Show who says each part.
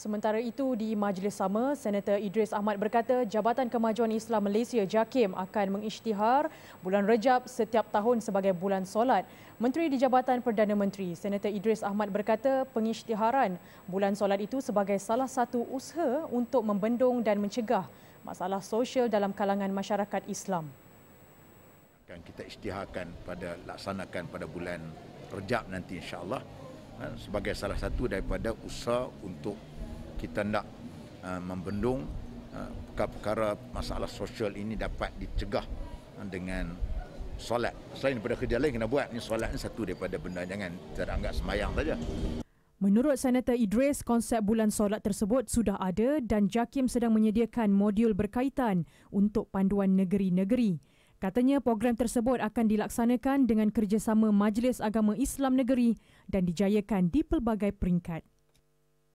Speaker 1: Sementara itu di majlis sama, Senator Idris Ahmad berkata Jabatan Kemajuan Islam Malaysia JAKIM akan mengisytihar bulan Rejab setiap tahun sebagai bulan solat. Menteri di Jabatan Perdana Menteri, Senator Idris Ahmad berkata pengisytiharan bulan solat itu sebagai salah satu usaha untuk membendung dan mencegah masalah sosial dalam kalangan masyarakat Islam.
Speaker 2: Akan kita isytiharkan pada laksanakan pada bulan Rejab nanti insya-Allah eh, sebagai salah satu daripada usaha untuk kita nak uh, membendung uh, perkara masalah sosial ini dapat dicegah uh, dengan solat. Selain daripada kerja lain kena buat ini solat ini satu daripada benda jangan kita anggap semayang saja.
Speaker 1: Menurut Senator Idris, konsep bulan solat tersebut sudah ada dan JAKIM sedang menyediakan modul berkaitan untuk panduan negeri-negeri. Katanya program tersebut akan dilaksanakan dengan kerjasama Majlis Agama Islam Negeri dan dijayakan di pelbagai peringkat.